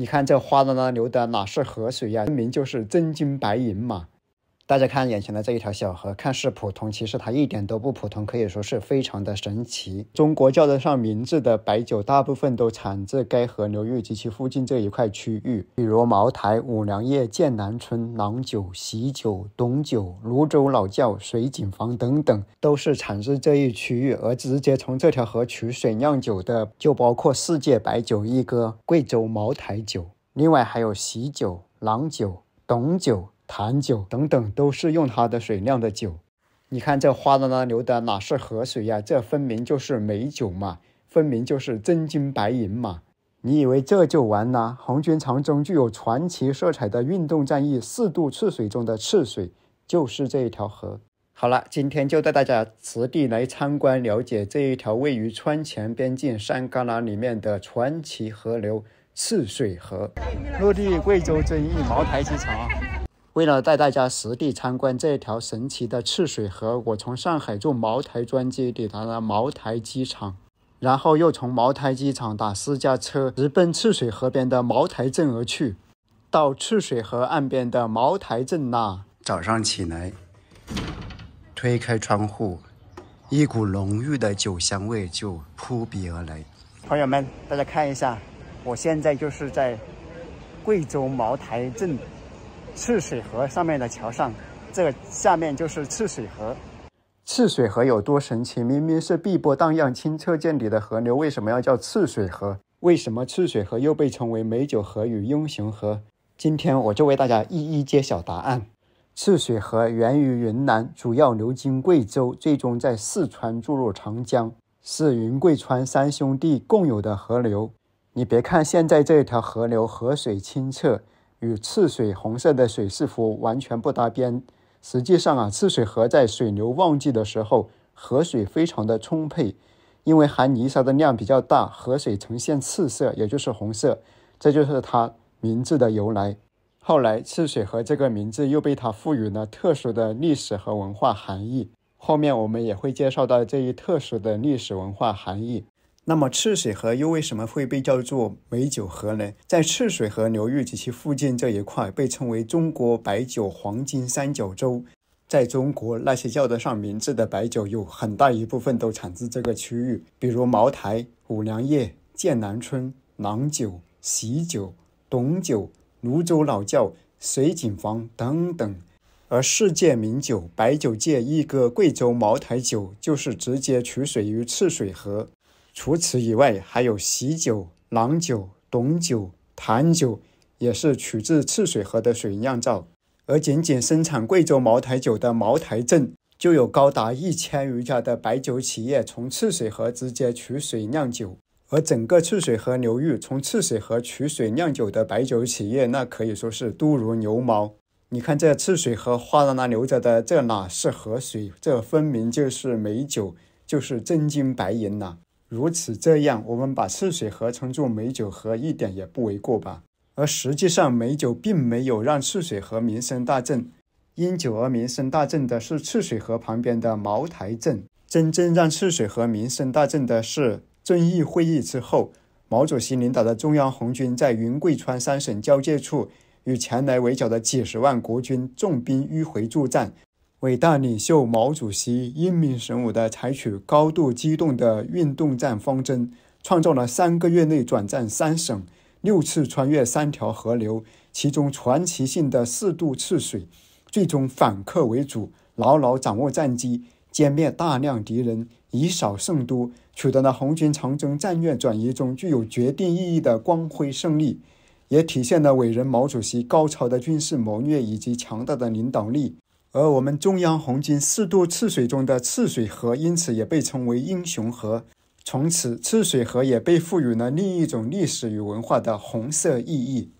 你看这哗啦啦流的哪是河水呀，分明就是真金白银嘛。大家看眼前的这一条小河，看似普通，其实它一点都不普通，可以说是非常的神奇。中国叫得上名字的白酒，大部分都产自该河流域及其附近这一块区域，比如茅台、五粮液、剑南春、郎酒、习酒、董酒、泸州老窖、水井坊等等，都是产自这一区域。而直接从这条河取水酿酒的，就包括世界白酒一哥贵州茅台酒，另外还有习酒、郎酒、董酒。坛酒等等都是用它的水酿的酒。你看这哗啦啦流的哪是河水呀？这分明就是美酒嘛，分明就是真金白银嘛！你以为这就完了？红军长征具有传奇色彩的运动战役四渡赤水中的赤水，就是这一条河。好了，今天就带大家实地来参观了解这一条位于川黔边境山旮旯里面的传奇河流赤水河。落地贵州遵义茅台机场。为了带大家实地参观这条神奇的赤水河，我从上海坐茅台专机抵达了茅台机场，然后又从茅台机场打私家车直奔赤水河边的茅台镇而去。到赤水河岸边的茅台镇啦，早上起来推开窗户，一股浓郁的酒香味就扑鼻而来。朋友们，大家看一下，我现在就是在贵州茅台镇。赤水河上面的桥上，这下面就是赤水河。赤水河有多神奇？明明是碧波荡漾、清澈见底的河流，为什么要叫赤水河？为什么赤水河又被称为美酒河与英雄河？今天我就为大家一一揭晓答案。赤水河源于云南，主要流经贵州，最终在四川注入长江，是云贵川三兄弟共有的河流。你别看现在这条河流河水清澈。与赤水红色的水似乎完全不搭边。实际上啊，赤水河在水流旺季的时候，河水非常的充沛，因为含泥沙的量比较大，河水呈现赤色，也就是红色，这就是它名字的由来。后来，赤水河这个名字又被它赋予了特殊的历史和文化含义。后面我们也会介绍到这一特殊的历史文化含义。那么赤水河又为什么会被叫做美酒河呢？在赤水河流域及其附近这一块，被称为中国白酒黄金三角洲。在中国，那些叫得上名字的白酒有很大一部分都产自这个区域，比如茅台、五粮液、剑南春、郎酒、习酒、董酒、泸州老窖、水井坊等等。而世界名酒、白酒界一哥贵州茅台酒，就是直接取水于赤水河。除此以外，还有习酒、郎酒、董酒、坛酒，也是取自赤水河的水酿造。而仅仅生产贵州茅台酒的茅台镇，就有高达一千余家的白酒企业从赤水河直接取水酿酒。而整个赤水河流域，从赤水河取水酿酒的白酒企业，那可以说是多如牛毛。你看这赤水河哗啦啦流着的，这哪是河水，这分明就是美酒，就是真金白银呐！如此这样，我们把赤水河称作美酒河一点也不为过吧？而实际上，美酒并没有让赤水河名声大振。因酒而名声大振的是赤水河旁边的茅台镇。真正让赤水河名声大振的是遵义会议之后，毛主席领导的中央红军在云贵川三省交界处与前来围剿的几十万国军重兵迂回作战。伟大领袖毛主席英明神武的采取高度机动的运动战方针，创造了三个月内转战三省、六次穿越三条河流，其中传奇性的四渡赤水，最终反客为主，牢牢掌握战机，歼灭大量敌人，以少胜多，取得了红军长征战略转移中具有决定意义的光辉胜利，也体现了伟人毛主席高超的军事谋略以及强大的领导力。而我们中央红军四渡赤水中的赤水河，因此也被称为英雄河。从此，赤水河也被赋予了另一种历史与文化的红色意义。